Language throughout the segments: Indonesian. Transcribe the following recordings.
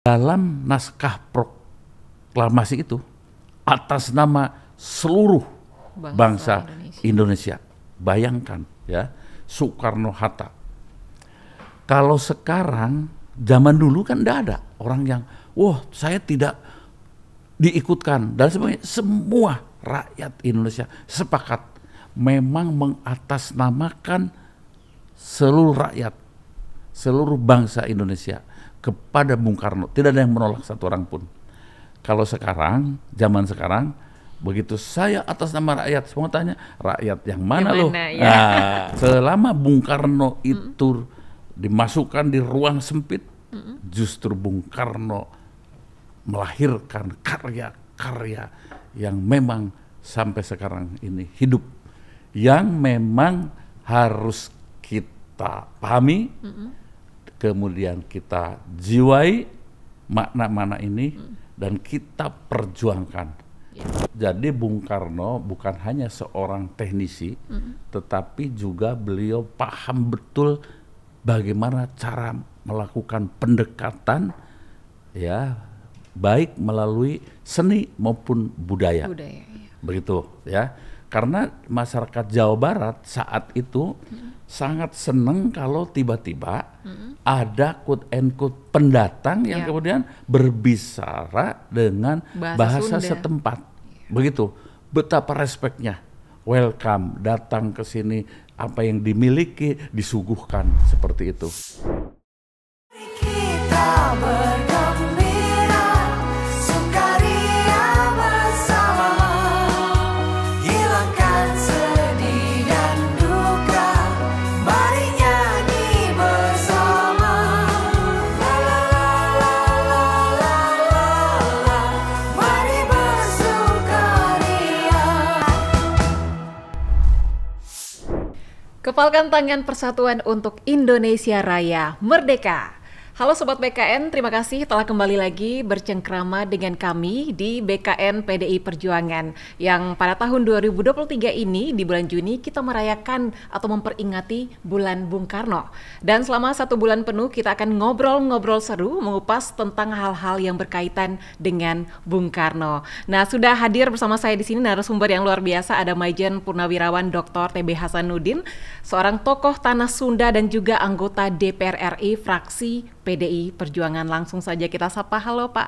Dalam naskah proklamasi itu atas nama seluruh bangsa, bangsa Indonesia. Indonesia. Bayangkan ya, Soekarno Hatta. Kalau sekarang zaman dulu kan tidak ada orang yang wah saya tidak diikutkan dan sebagainya. Semua rakyat Indonesia sepakat memang mengatasnamakan seluruh rakyat, seluruh bangsa Indonesia kepada Bung Karno. Tidak ada yang menolak satu orang pun. Kalau sekarang, zaman sekarang, begitu saya atas nama rakyat semua tanya rakyat yang mana loh? ya. nah, selama Bung Karno itu dimasukkan di ruang sempit justru Bung Karno melahirkan karya-karya yang memang sampai sekarang ini hidup yang memang harus kita pahami mm kemudian kita jiwai makna-makna ini dan kita perjuangkan. Jadi Bung Karno bukan hanya seorang teknisi, tetapi juga beliau paham betul bagaimana cara melakukan pendekatan ya baik melalui seni maupun budaya. budaya ya. Begitu ya. Karena masyarakat Jawa Barat saat itu hmm. sangat senang kalau tiba-tiba hmm. ada quote and quote pendatang yang yeah. kemudian berbicara dengan bahasa, bahasa setempat. Yeah. Begitu. Betapa respeknya. Welcome, datang ke sini, apa yang dimiliki disuguhkan seperti itu. kepalkan tangan persatuan untuk Indonesia Raya Merdeka. Halo Sobat BKN, terima kasih telah kembali lagi bercengkrama dengan kami di BKN PDI Perjuangan yang pada tahun 2023 ini di bulan Juni kita merayakan atau memperingati bulan Bung Karno. Dan selama satu bulan penuh kita akan ngobrol-ngobrol seru mengupas tentang hal-hal yang berkaitan dengan Bung Karno. Nah sudah hadir bersama saya di sini narasumber yang luar biasa ada Majen Purnawirawan Dr. TB Hasanuddin, seorang tokoh tanah Sunda dan juga anggota DPR RI fraksi PDI Perjuangan. Langsung saja kita sapa. Halo Pak,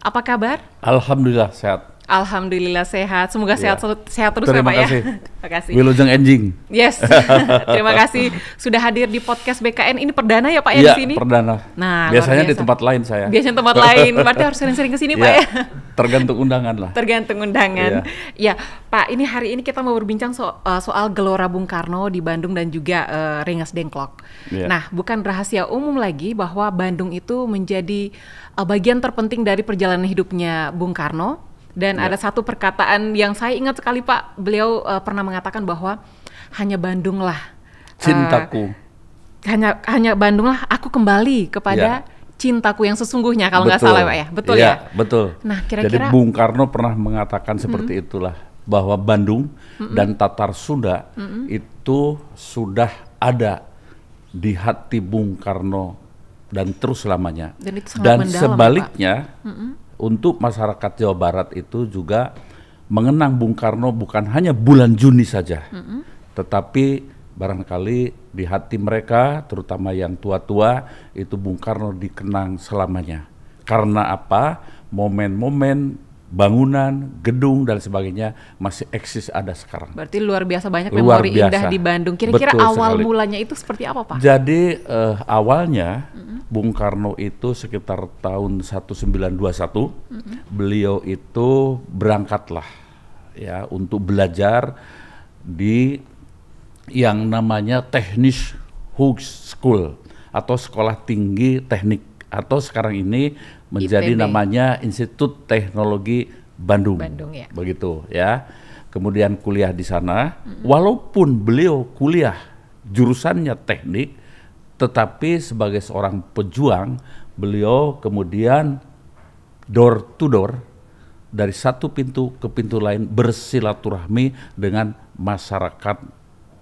apa kabar? Alhamdulillah sehat. Alhamdulillah sehat. Semoga ya. sehat iya. sehat terus Terima ya Pak kasih. ya. Terima ya. kasih. Wilujeng Enjing. Yes. Terima kasih sudah hadir di podcast BKN ini perdana ya Pak ya, ya di iya, sini. perdana. Nah, biasanya di tempat lain saya. Biasanya tempat lain. Berarti harus sering-sering ke sini ya, Pak iya, ya. Tergantung undangan lah. Tergantung undangan. Ya. ya, Pak, ini hari ini kita mau berbincang so eh, soal Gelora Bung Karno di Bandung dan juga uh, Ringas Dengklok. Ya. Nah, bukan rahasia umum lagi bahwa Bandung itu menjadi eh, bagian terpenting dari perjalanan hidupnya Bung Karno dan ya. ada satu perkataan yang saya ingat sekali Pak, beliau uh, pernah mengatakan bahwa hanya Bandung lah eh, cintaku. Uh, hanya hanya Bandung lah aku kembali kepada ya. cintaku yang sesungguhnya kalau nggak salah Pak ya. Betul ya? ya? Betul. Nah, kira-kira Jadi Bung Karno pernah mengatakan seperti hmm. itulah bahwa Bandung hmm. dan Tatar Sunda hmm. itu sudah ada di hati Bung Karno dan terus selamanya. Dan, itu dan mendalam, sebaliknya Pak untuk masyarakat Jawa Barat itu juga mengenang Bung Karno bukan hanya bulan Juni saja, mm -hmm. tetapi barangkali di hati mereka, terutama yang tua-tua, itu Bung Karno dikenang selamanya. Karena apa? Momen-momen bangunan, gedung dan sebagainya masih eksis ada sekarang. Berarti luar biasa banyak luar memori biasa. indah di Bandung. Kira-kira awal sekali. mulanya itu seperti apa, Pak? Jadi uh, awalnya mm -hmm. Bung Karno itu sekitar tahun 1921 mm -hmm. beliau itu berangkatlah ya untuk belajar di yang namanya Teknis Hoog School atau Sekolah Tinggi Teknik atau sekarang ini menjadi IPB. namanya Institut Teknologi Bandung. Bandung ya. Begitu ya. Kemudian kuliah di sana, mm-hmm. walaupun beliau kuliah jurusannya teknik, tetapi sebagai seorang pejuang, beliau kemudian door to door dari satu pintu ke pintu lain bersilaturahmi dengan masyarakat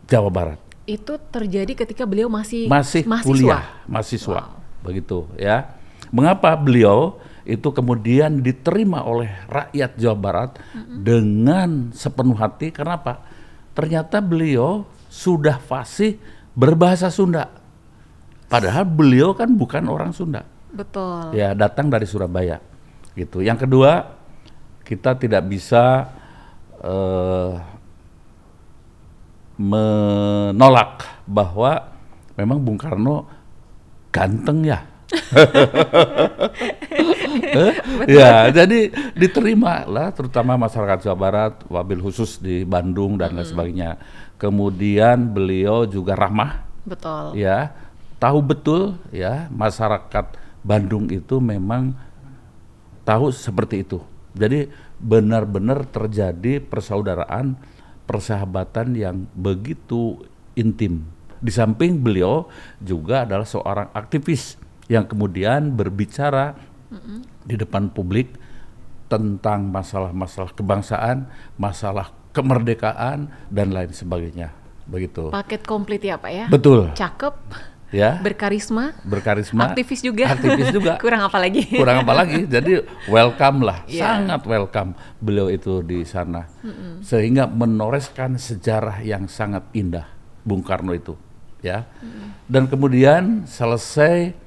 Jawa Barat. Itu terjadi ketika beliau masih masih mahasiswa. kuliah, mahasiswa. Wow. Begitu ya. Mengapa beliau itu kemudian diterima oleh rakyat Jawa Barat mm-hmm. dengan sepenuh hati? karena apa? Ternyata beliau sudah fasih berbahasa Sunda. Padahal beliau kan bukan orang Sunda. Betul. Ya, datang dari Surabaya. Gitu. Yang kedua, kita tidak bisa uh, menolak bahwa memang Bung Karno ganteng ya ya, jadi diterima lah, terutama masyarakat Jawa Barat, wabil khusus di Bandung dan lain sebagainya. Kemudian beliau juga ramah, betul. Ya, tahu betul ya masyarakat Bandung itu memang tahu seperti itu. Jadi benar-benar terjadi persaudaraan, persahabatan yang begitu intim. Di samping beliau juga adalah seorang aktivis yang kemudian berbicara mm-hmm. di depan publik tentang masalah-masalah kebangsaan, masalah kemerdekaan dan lain sebagainya. Begitu. Paket komplit ya, Pak ya. Betul. Cakep. Ya. Berkarisma. Berkarisma. Aktivis juga. Aktivis juga. Kurang apa lagi? Kurang apa lagi? Jadi welcome lah, yeah. sangat welcome beliau itu di sana. Mm-hmm. Sehingga menoreskan sejarah yang sangat indah Bung Karno itu, ya. Mm-hmm. Dan kemudian selesai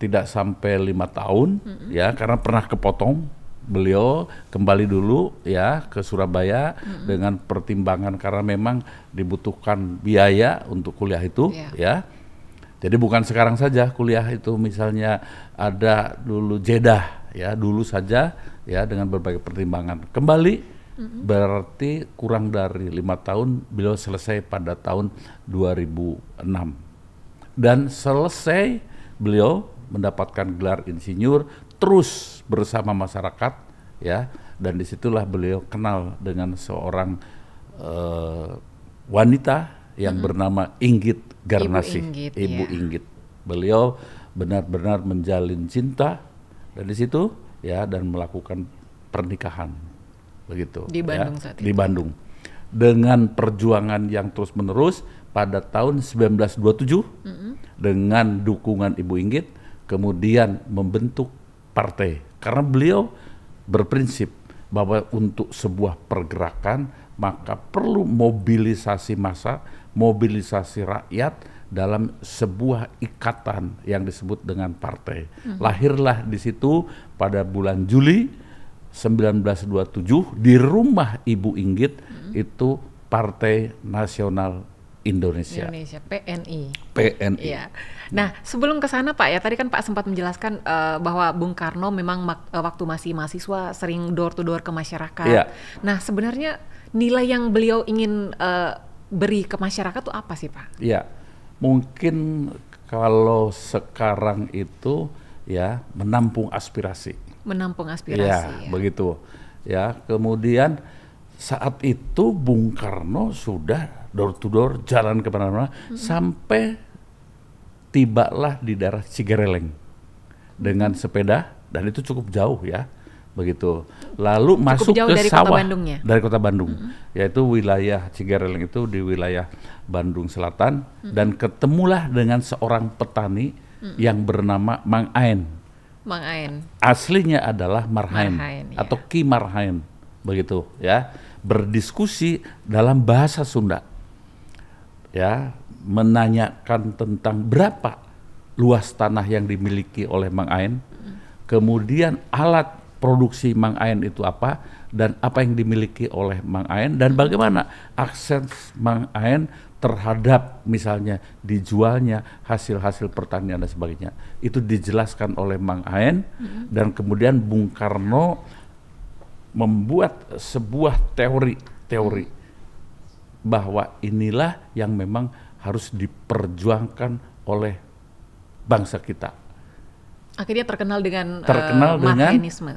tidak sampai lima tahun mm-hmm. ya karena pernah kepotong beliau kembali dulu ya ke Surabaya mm-hmm. dengan pertimbangan karena memang dibutuhkan biaya untuk kuliah itu yeah. ya jadi bukan sekarang saja kuliah itu misalnya ada dulu jeda ya dulu saja ya dengan berbagai pertimbangan kembali berarti kurang dari lima tahun beliau selesai pada tahun 2006 dan selesai beliau mendapatkan gelar insinyur terus bersama masyarakat ya dan disitulah beliau kenal dengan seorang uh, wanita yang hmm. bernama Inggit Garnasi Ibu Inggit, Ibu ya. Inggit. beliau benar-benar menjalin cinta dan disitu ya dan melakukan pernikahan begitu di ya. Bandung ya, saat itu. di Bandung dengan perjuangan yang terus menerus pada tahun 1927 mm -hmm. dengan dukungan Ibu Inggit kemudian membentuk partai karena beliau berprinsip bahwa untuk sebuah pergerakan maka perlu mobilisasi massa, mobilisasi rakyat dalam sebuah ikatan yang disebut dengan partai. Hmm. Lahirlah di situ pada bulan Juli 1927 di rumah Ibu Inggit hmm. itu Partai Nasional Indonesia. Indonesia PNI. PNI. Ya. Nah, sebelum ke sana Pak ya, tadi kan Pak sempat menjelaskan uh, bahwa Bung Karno memang uh, waktu masih mahasiswa sering door to door ke masyarakat. Ya. Nah, sebenarnya nilai yang beliau ingin uh, beri ke masyarakat itu apa sih Pak? Ya, mungkin kalau sekarang itu ya menampung aspirasi. Menampung aspirasi. Ya, ya. begitu. Ya, kemudian saat itu Bung Karno sudah door to door, jalan ke mana hmm. sampai tibalah di daerah Cigereleng dengan sepeda dan itu cukup jauh ya begitu. Lalu cukup masuk ke dari sawah kota Bandung ya? dari kota Bandung, hmm. yaitu wilayah Cigereleng itu di wilayah Bandung Selatan hmm. dan ketemulah dengan seorang petani hmm. yang bernama Mang Ain. Mang Ain. Aslinya adalah Marhain, Marhain iya. atau ya. Ki Marhain begitu ya berdiskusi dalam bahasa Sunda ya menanyakan tentang berapa luas tanah yang dimiliki oleh Mang Ain, kemudian alat produksi Mang Ain itu apa dan apa yang dimiliki oleh Mang Ain dan bagaimana akses Mang Ain terhadap misalnya dijualnya hasil-hasil pertanian dan sebagainya itu dijelaskan oleh Mang Ain dan kemudian Bung Karno membuat sebuah teori teori bahwa inilah yang memang harus diperjuangkan oleh bangsa kita. Akhirnya terkenal dengan terkenal uh, dengan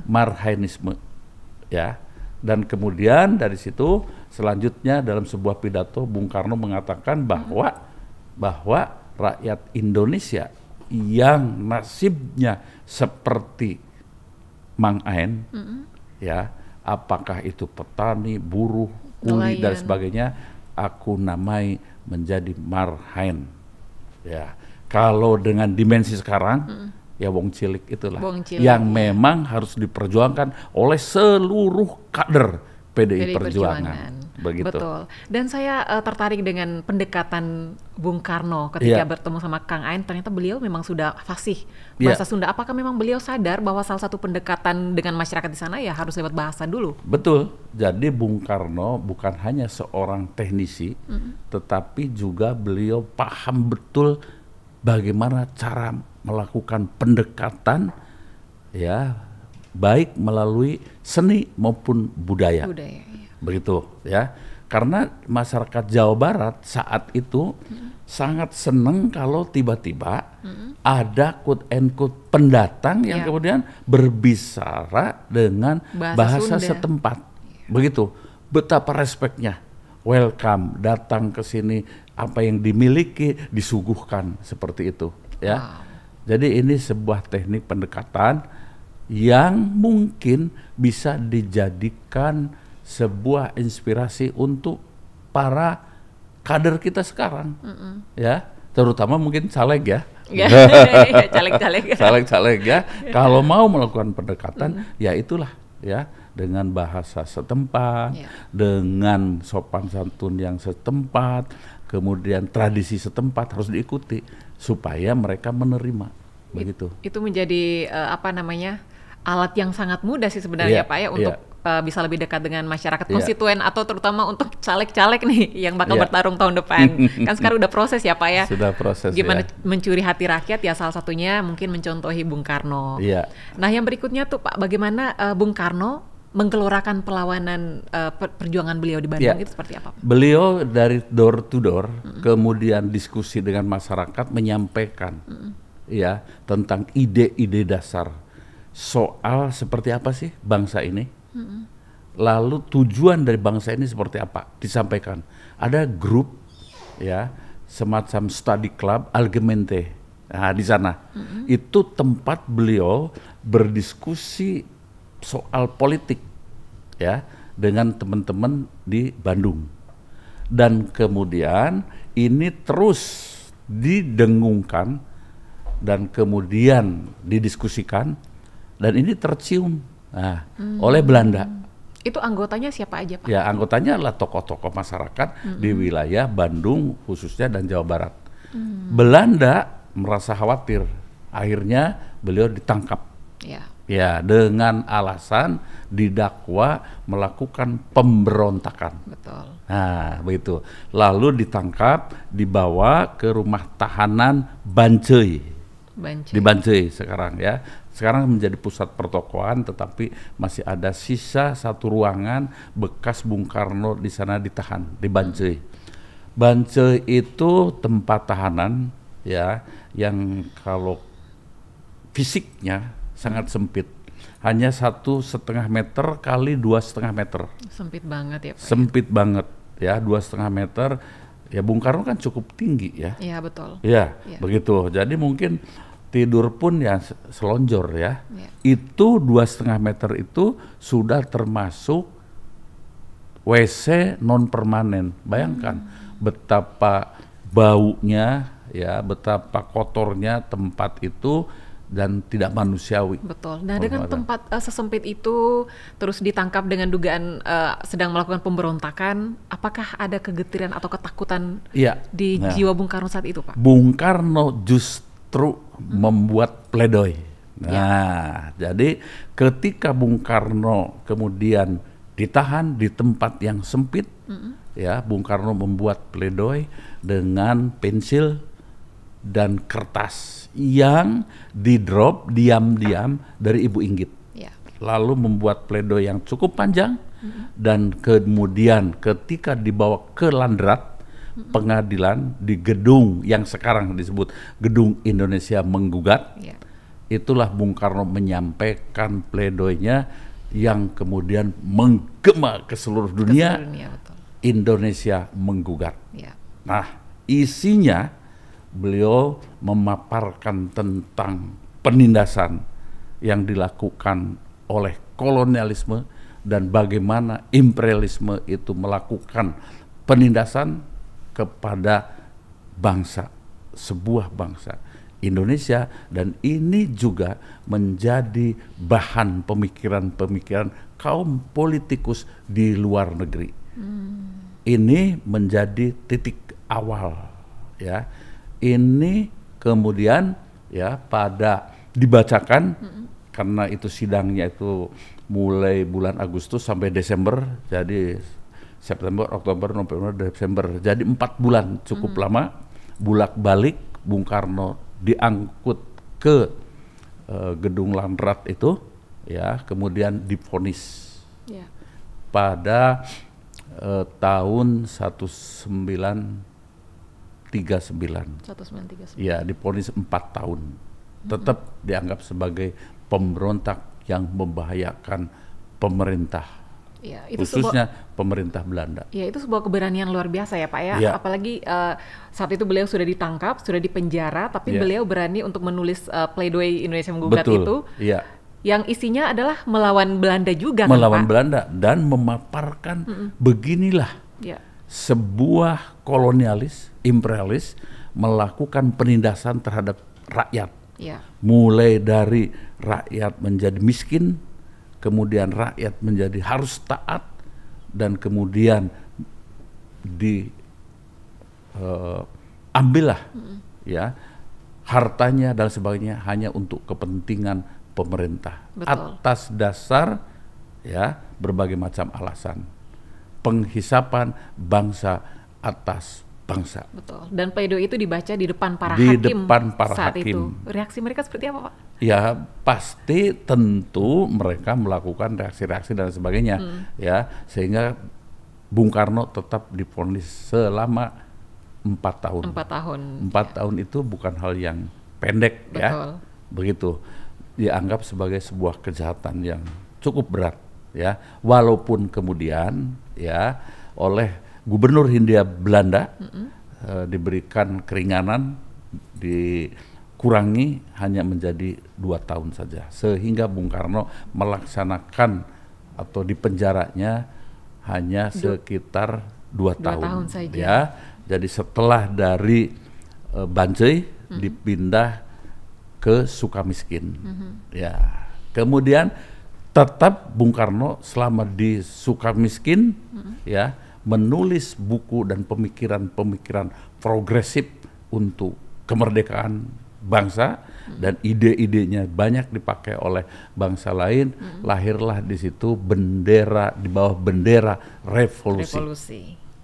marhainisme. Ya. Dan kemudian dari situ selanjutnya dalam sebuah pidato Bung Karno mengatakan hmm. bahwa hmm. bahwa rakyat Indonesia yang nasibnya seperti Mang Aen, -hmm. ya, apakah itu petani, buruh, kuli dan sebagainya, aku namai menjadi marhain. Ya, kalau dengan dimensi sekarang hmm. ya wong cilik itulah wong cilik, yang iya. memang harus diperjuangkan oleh seluruh kader PDI, PDI Perjuangan. Perjuangan begitu. Betul. Dan saya uh, tertarik dengan pendekatan Bung Karno ketika yeah. bertemu sama Kang Ain, ternyata beliau memang sudah fasih iya. bahasa yeah. Sunda. Apakah memang beliau sadar bahwa salah satu pendekatan dengan masyarakat di sana ya harus lewat bahasa dulu? Betul. Jadi Bung Karno bukan hanya seorang teknisi, mm -hmm. tetapi juga beliau paham betul bagaimana cara melakukan pendekatan ya baik melalui seni maupun budaya. budaya begitu ya karena masyarakat Jawa Barat saat itu hmm. sangat seneng kalau tiba-tiba hmm. ada kut and quote pendatang yang ya. kemudian berbicara dengan bahasa, bahasa setempat yeah. begitu betapa respeknya welcome datang ke sini apa yang dimiliki disuguhkan seperti itu ya wow. jadi ini sebuah teknik pendekatan yang mungkin bisa dijadikan sebuah inspirasi untuk para kader kita sekarang, mm -mm. ya terutama mungkin caleg ya, iya, iya, caleg-caleg, caleg-caleg ya. Iya. Kalau mau melakukan pendekatan, mm. ya itulah ya dengan bahasa setempat, yeah. dengan sopan santun yang setempat, kemudian tradisi setempat harus diikuti supaya mereka menerima begitu. It, itu menjadi uh, apa namanya alat yang sangat mudah sih sebenarnya yeah, Pak ya untuk yeah uh, bisa lebih dekat dengan masyarakat yeah. konstituen atau terutama untuk caleg-caleg nih yang bakal yeah. bertarung tahun depan. kan sekarang udah proses ya Pak ya. Sudah proses. Iya. Gimana ya. mencuri hati rakyat ya salah satunya mungkin mencontohi Bung Karno. Iya. Yeah. Nah yang berikutnya tuh Pak bagaimana uh, Bung Karno menggelorakan perlawanan uh, perjuangan beliau di Bandung yeah. itu seperti apa? Beliau dari door to door, mm kemudian diskusi dengan masyarakat menyampaikan mm ya tentang ide-ide dasar soal seperti apa sih bangsa ini Lalu tujuan dari bangsa ini seperti apa? Disampaikan. Ada grup ya semacam study club Algemente. Nah, di sana. Hmm. Itu tempat beliau berdiskusi soal politik ya dengan teman-teman di Bandung. Dan kemudian ini terus didengungkan dan kemudian didiskusikan dan ini tercium Nah, hmm. oleh Belanda. Itu anggotanya siapa aja, Pak? Ya, anggotanya adalah tokoh-tokoh masyarakat hmm. di wilayah Bandung khususnya dan Jawa Barat. Hmm. Belanda merasa khawatir. Akhirnya beliau ditangkap. Ya. Ya, dengan alasan didakwa melakukan pemberontakan. Betul. Nah, begitu. Lalu ditangkap, dibawa ke rumah tahanan Bancoi. Bancoi. Di Bancoi sekarang ya sekarang menjadi pusat pertokoan tetapi masih ada sisa satu ruangan bekas Bung Karno di sana ditahan di Banceh. Banceh itu tempat tahanan ya yang kalau fisiknya sangat sempit hanya satu setengah meter kali dua setengah meter sempit banget ya Pak ya? sempit ya. banget ya dua setengah meter ya Bung Karno kan cukup tinggi ya iya betul ya, ya begitu jadi mungkin tidur pun ya selonjor ya, ya. itu dua setengah meter itu sudah termasuk WC non permanen. Bayangkan hmm. betapa baunya ya, betapa kotornya tempat itu dan tidak manusiawi. Betul. Nah, dengan tempat uh, sesempit itu terus ditangkap dengan dugaan uh, sedang melakukan pemberontakan, apakah ada kegetiran atau ketakutan ya, di nah, jiwa Bung Karno saat itu, Pak? Bung Karno just justru membuat pledoi. Ya. Nah, ya. jadi ketika Bung Karno kemudian ditahan di tempat yang sempit, hmm ya Bung Karno membuat pledoi dengan pensil dan kertas yang di drop diam-diam dari Ibu Inggit. Ya. Lalu membuat pledoi yang cukup panjang hmm dan kemudian ketika dibawa ke Landrat pengadilan di gedung yang sekarang disebut Gedung Indonesia Menggugat. Yeah. Itulah Bung Karno menyampaikan pledoinya yang kemudian menggema ke seluruh dunia. Ke seluruh dunia betul. Indonesia Menggugat. Yeah. Nah, isinya beliau memaparkan tentang penindasan yang dilakukan oleh kolonialisme dan bagaimana imperialisme itu melakukan penindasan kepada bangsa, sebuah bangsa Indonesia dan ini juga menjadi bahan pemikiran-pemikiran kaum politikus di luar negeri. Hmm. Ini menjadi titik awal ya. Ini kemudian ya pada dibacakan hmm. karena itu sidangnya itu mulai bulan Agustus sampai Desember jadi September, Oktober, November, Desember. Jadi empat bulan cukup hmm. lama bulak balik Bung Karno diangkut ke uh, gedung Landrat itu, ya kemudian difonis yeah. pada uh, tahun 1939. 1939. Ya diponis empat tahun. Hmm. Tetap dianggap sebagai pemberontak yang membahayakan pemerintah Ya, itu khususnya sebuah, pemerintah Belanda. Ya itu sebuah keberanian luar biasa ya Pak ya. ya. Apalagi uh, saat itu beliau sudah ditangkap, sudah dipenjara, tapi ya. beliau berani untuk menulis uh, eh, pledoi Indonesia menggugat Betul. itu. Ya. Yang isinya adalah melawan Belanda juga. Melawan kan, Pak? Belanda dan memaparkan mm -mm. beginilah ya. sebuah kolonialis, imperialis melakukan penindasan terhadap rakyat. Ya. Mulai dari rakyat menjadi miskin kemudian rakyat menjadi harus taat dan kemudian di uh, ambillah mm. ya hartanya dan sebagainya hanya untuk kepentingan pemerintah Betul. atas dasar ya berbagai macam alasan penghisapan bangsa atas bangsa. Betul. Dan pleido itu dibaca di depan para di hakim. Di depan para saat hakim. Itu. Reaksi mereka seperti apa, Pak? Ya, pasti tentu mereka melakukan reaksi-reaksi dan sebagainya, hmm. ya. Sehingga Bung Karno tetap diponis selama empat tahun. Empat tahun. Empat ya. tahun itu bukan hal yang pendek, ya. Betul. ya. Begitu. Dianggap sebagai sebuah kejahatan yang cukup berat, ya. Walaupun kemudian, ya, oleh Gubernur Hindia Belanda mm -hmm. uh, diberikan keringanan dikurangi hanya menjadi dua tahun saja sehingga Bung Karno melaksanakan atau dipenjaranya hanya sekitar dua, dua tahun, tahun saja. ya jadi setelah dari uh, Banjai mm -hmm. dipindah ke Sukamiskin mm -hmm. ya kemudian tetap Bung Karno selama di Sukamiskin mm -hmm. ya menulis buku dan pemikiran-pemikiran progresif untuk kemerdekaan bangsa hmm. dan ide-idenya banyak dipakai oleh bangsa lain hmm. lahirlah di situ bendera di bawah bendera revolusi. Revolusi.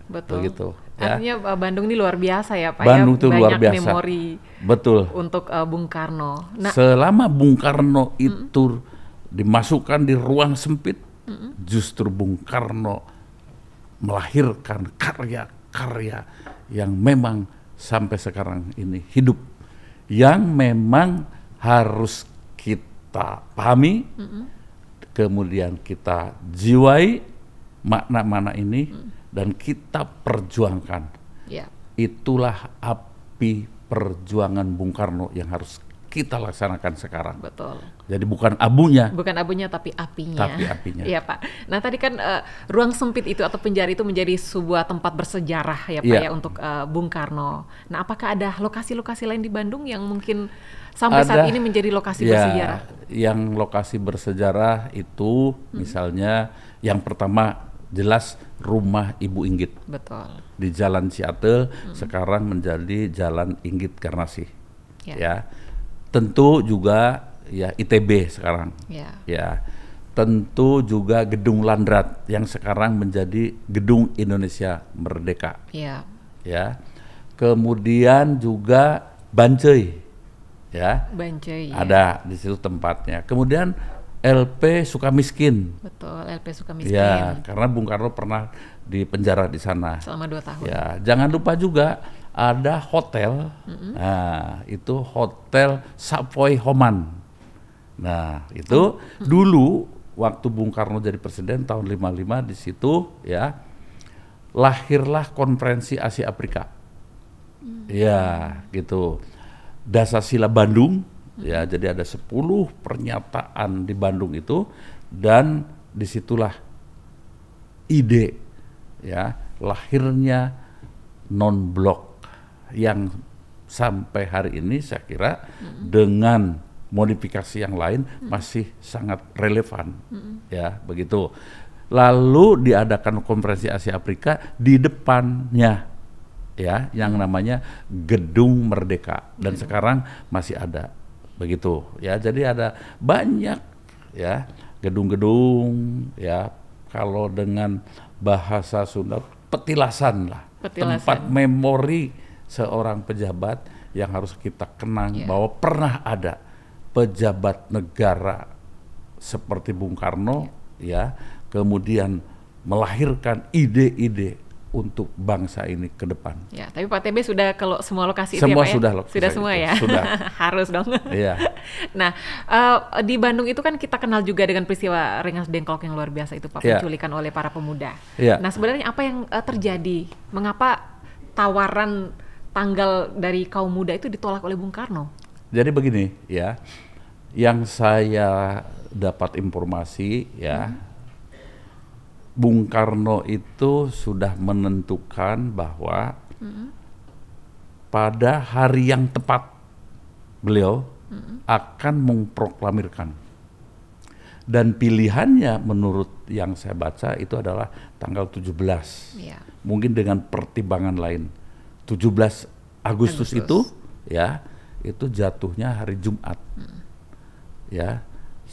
Betul. gitu Artinya ya. Bandung ini luar biasa ya Pak. Ya. Bandung ya, itu banyak luar biasa. memori. Betul. Untuk uh, Bung Karno. Nah, Selama Bung Karno hmm. itu hmm. dimasukkan di ruang sempit, hmm. justru Bung Karno melahirkan karya-karya yang memang sampai sekarang ini hidup yang memang harus kita pahami mm -hmm. kemudian kita jiwai makna-makna ini mm dan kita perjuangkan yeah. itulah api perjuangan Bung Karno yang harus kita laksanakan sekarang. Betul. Jadi bukan abunya. Bukan abunya tapi apinya. Tapi apinya. Iya Pak. Nah tadi kan uh, ruang sempit itu atau penjara itu menjadi sebuah tempat bersejarah ya Pak ya, ya untuk uh, Bung Karno. Nah apakah ada lokasi-lokasi lain di Bandung yang mungkin sampai ada, saat ini menjadi lokasi ya, bersejarah? Yang lokasi bersejarah itu hmm. misalnya yang pertama jelas rumah Ibu Inggit. Betul. Di Jalan Ciatel hmm. sekarang menjadi Jalan Inggit karnasih Ya. ya tentu juga ya ITB sekarang yeah. ya tentu juga gedung Landrat yang sekarang menjadi gedung Indonesia Merdeka yeah. ya kemudian juga Bancei ya Bancoi ya. ada di situ tempatnya kemudian LP Sukamiskin. Betul, LP Sukamiskin. Ya, karena Bung Karno pernah di penjara di sana. Selama dua tahun. Ya, jangan lupa juga ada hotel, mm-hmm. nah itu hotel Sapoy Homan. Nah itu mm-hmm. dulu waktu Bung Karno jadi presiden tahun 55 di situ ya lahirlah konferensi Asia Afrika. Mm-hmm. Ya gitu. dasar sila Bandung mm-hmm. ya jadi ada 10 pernyataan di Bandung itu dan disitulah ide ya lahirnya non blok yang sampai hari ini saya kira mm-hmm. dengan modifikasi yang lain mm-hmm. masih sangat relevan mm-hmm. ya begitu lalu diadakan konferensi Asia Afrika di depannya ya yang namanya Gedung Merdeka dan hmm. sekarang masih ada begitu ya jadi ada banyak ya gedung-gedung ya kalau dengan bahasa Sunda petilasan lah petilasan. tempat memori seorang pejabat yang harus kita kenang yeah. bahwa pernah ada pejabat negara seperti Bung Karno yeah. ya kemudian melahirkan ide-ide untuk bangsa ini ke depan. Ya, tapi Pak TB sudah kalau semua lokasi semua itu ya, ya? sudah ya? lokasi sudah semua itu. ya. Sudah. Harus dong. Iya. nah, uh, di Bandung itu kan kita kenal juga dengan peristiwa Rengas Dengklok yang luar biasa itu Pak ya. penculikan oleh para pemuda. Ya. Nah, sebenarnya apa yang uh, terjadi? Mengapa tawaran tanggal dari kaum muda itu ditolak oleh Bung Karno? Jadi begini ya, yang saya dapat informasi ya, hmm. Bung Karno itu sudah menentukan bahwa hmm. pada hari yang tepat beliau hmm. akan memproklamirkan dan pilihannya menurut yang saya baca itu adalah tanggal 17. Ya. Mungkin dengan pertimbangan lain. 17 Agustus, Agustus. itu ya itu jatuhnya hari Jumat. Hmm. Ya,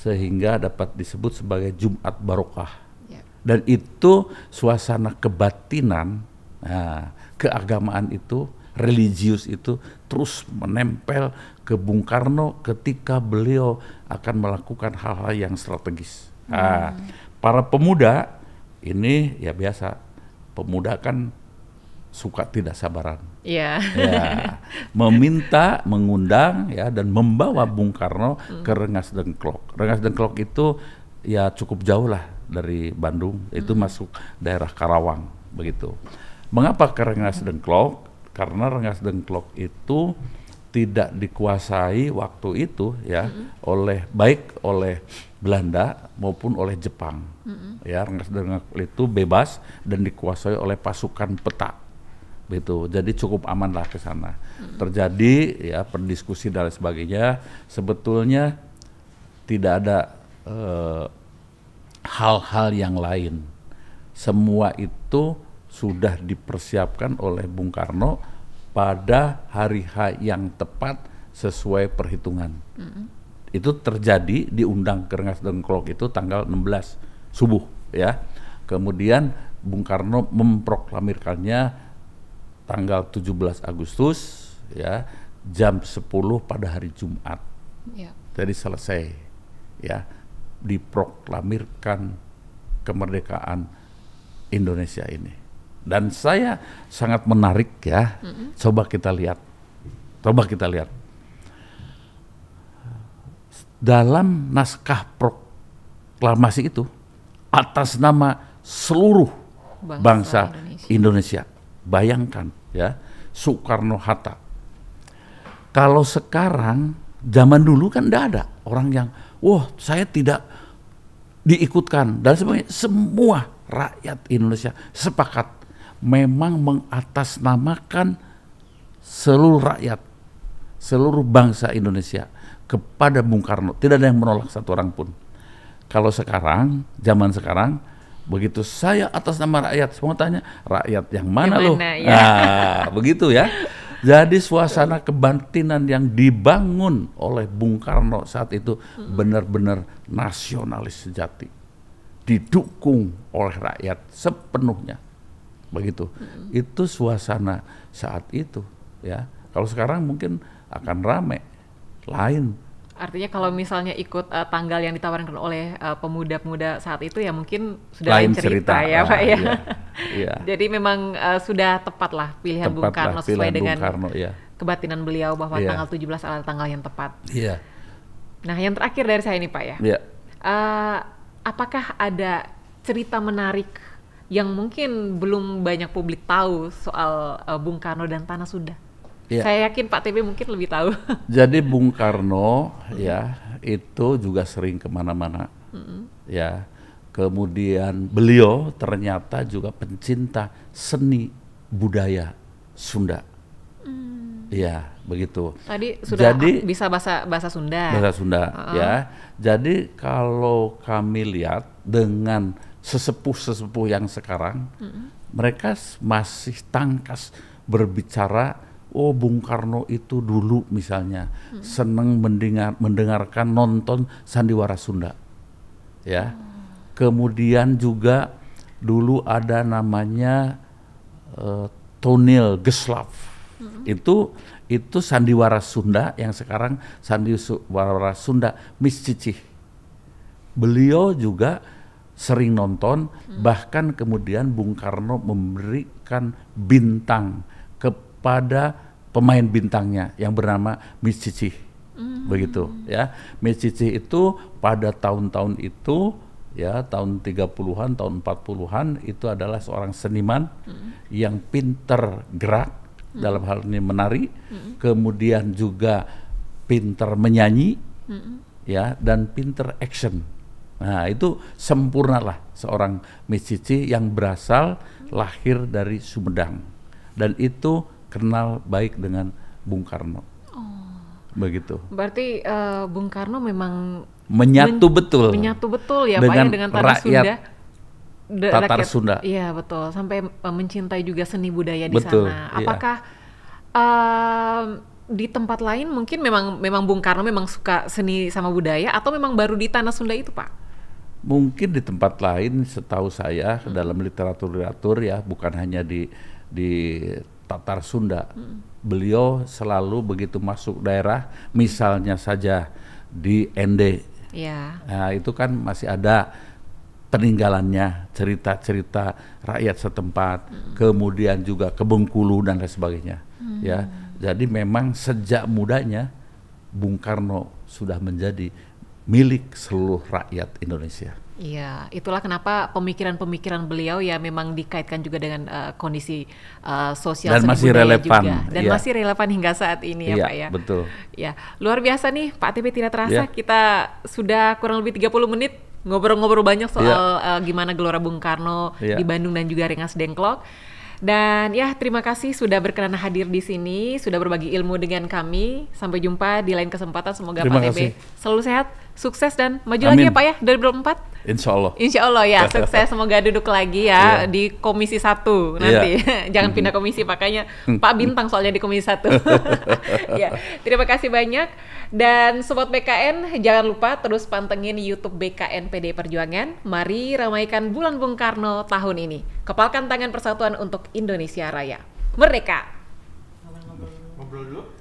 sehingga dapat disebut sebagai Jumat barokah. Ya. Dan itu suasana kebatinan, nah, keagamaan itu, religius itu terus menempel ke Bung Karno ketika beliau akan melakukan hal-hal yang strategis. Nah, hmm. Nah, para pemuda ini ya biasa, pemuda kan suka tidak sabaran. Iya. Yeah. Ya. Meminta, mengundang ya dan membawa Bung Karno hmm. ke Rengas Dengklok. Rengas Dengklok itu ya cukup jauh lah dari Bandung, itu mm. masuk daerah Karawang begitu. Mengapa ke Rengas hmm. Dengklok? Karena Rengas Dengklok itu tidak dikuasai waktu itu ya mm oleh baik oleh Belanda maupun oleh Jepang. Mm-hmm. Ya, Rengas Dengklok itu bebas dan dikuasai oleh pasukan petak gitu. Jadi cukup aman lah ke sana. Hmm. Terjadi ya perdiskusi dan sebagainya. Sebetulnya tidak ada eh, hal-hal eh, yang lain. Semua itu sudah dipersiapkan oleh Bung Karno pada hari H yang tepat sesuai perhitungan. Hmm. Itu terjadi diundang ke Rengas Dengklok itu tanggal 16 subuh ya. Kemudian Bung Karno memproklamirkannya tanggal 17 Agustus ya jam 10 pada hari Jumat. Ya. Jadi selesai ya diproklamirkan kemerdekaan Indonesia ini. Dan saya sangat menarik ya. Mm -hmm. Coba kita lihat. Coba kita lihat. Dalam naskah proklamasi itu atas nama seluruh bangsa, bangsa Indonesia. Indonesia Bayangkan ya, Soekarno Hatta. Kalau sekarang zaman dulu kan tidak ada orang yang, wah saya tidak diikutkan dan sebagainya. Semua rakyat Indonesia sepakat memang mengatasnamakan seluruh rakyat, seluruh bangsa Indonesia kepada Bung Karno. Tidak ada yang menolak satu orang pun. Kalau sekarang, zaman sekarang, Begitu saya atas nama rakyat, semua tanya rakyat yang mana lo? Ya. Nah, begitu ya. Jadi suasana kebantinan yang dibangun oleh Bung Karno saat itu benar-benar nasionalis sejati, didukung oleh rakyat sepenuhnya, begitu. Itu suasana saat itu, ya. Kalau sekarang mungkin akan rame, lain Artinya kalau misalnya ikut uh, tanggal yang ditawarkan oleh pemuda eh, pemuda-pemuda saat itu ya mungkin sudah lain cerita, cerita ya ah, Pak ya. Iya, iya. Jadi memang uh, sudah tepat lah pilihan tepat Bung Karno lah, sesuai dengan Karno, iya. kebatinan beliau bahwa iya. tanggal 17 adalah tanggal yang tepat. Iya. Nah yang terakhir dari saya ini Pak ya. Iya. Uh, apakah ada cerita menarik yang mungkin belum banyak publik tahu soal uh, Bung Karno dan Tanah Sudah? Ya. Saya yakin Pak TB mungkin lebih tahu. Jadi Bung Karno ya itu juga sering kemana-mana. Hmm. Ya, kemudian beliau ternyata juga pencinta seni budaya Sunda. Mm. Iya, Ya, begitu. Tadi sudah Jadi, bisa bahasa bahasa Sunda. Bahasa Sunda, uh -uh. ya. Jadi kalau kami lihat dengan sesepuh-sesepuh yang sekarang, hmm. mereka masih tangkas berbicara oh Bung Karno itu dulu misalnya hmm. seneng mendengar mendengarkan nonton sandiwara Sunda ya hmm. kemudian juga dulu ada namanya uh, Tonil Geslav hmm. itu itu sandiwara Sunda yang sekarang sandiwara Sunda Miss Cici, beliau juga sering nonton hmm. bahkan kemudian Bung Karno memberikan bintang pada pemain bintangnya yang bernama Mitsichi. Mm. Begitu ya. Mitsichi itu pada tahun-tahun itu ya tahun 30-an, tahun 40-an itu adalah seorang seniman mm. yang pinter gerak mm. dalam hal ini menari, mm. kemudian juga pinter menyanyi mm. ya dan pinter action. Nah, itu sempurnalah seorang Mitsichi yang berasal hmm. lahir dari Sumedang. Dan itu kenal baik dengan Bung Karno. Oh. Begitu. Berarti uh, Bung Karno memang menyatu men betul. Menyatu betul ya dengan ya, dengan Tanah rakyat Sunda. De, Tatar rakyat, Sunda. Iya betul. Sampai eh, mencintai juga seni budaya betul, di sana. Iya. Apakah iya. uh, di tempat lain mungkin memang memang Bung Karno memang suka seni sama budaya atau memang baru di tanah Sunda itu Pak? Mungkin di tempat lain setahu saya hmm. dalam literatur-literatur ya bukan hanya di di Tatar Sunda. Hmm. Beliau selalu begitu masuk daerah, misalnya saja di ND, Ya. nah, itu kan masih ada peninggalannya, cerita-cerita rakyat setempat, hmm. kemudian juga ke Bengkulu dan lain sebagainya. Hmm. Ya, jadi memang sejak mudanya Bung Karno sudah menjadi milik seluruh rakyat Indonesia. Iya, itulah kenapa pemikiran-pemikiran beliau ya memang dikaitkan juga dengan uh, kondisi uh, sosial dan masih relevan juga. dan ya. masih relevan hingga saat ini ya, ya Pak ya. betul. Ya, luar biasa nih Pak TP tidak terasa ya. kita sudah kurang lebih 30 menit ngobrol-ngobrol banyak soal ya. uh, gimana Gelora Bung Karno ya. di Bandung dan juga ringas Dengklok. Dan ya terima kasih sudah berkenan hadir di sini, sudah berbagi ilmu dengan kami. Sampai jumpa di lain kesempatan. Semoga terima Pak TP selalu sehat sukses dan maju Amin. lagi ya Pak ya 2024. Insya Allah. Insya Allah ya sukses semoga duduk lagi ya yeah. di komisi satu nanti yeah. jangan pindah komisi makanya Pak Bintang soalnya di komisi satu. ya terima kasih banyak dan sobat BKN jangan lupa terus pantengin YouTube BKN PD Perjuangan. Mari ramaikan Bulan Bung Karno tahun ini. Kepalkan tangan persatuan untuk Indonesia Raya. Merdeka. Ngobrol dulu.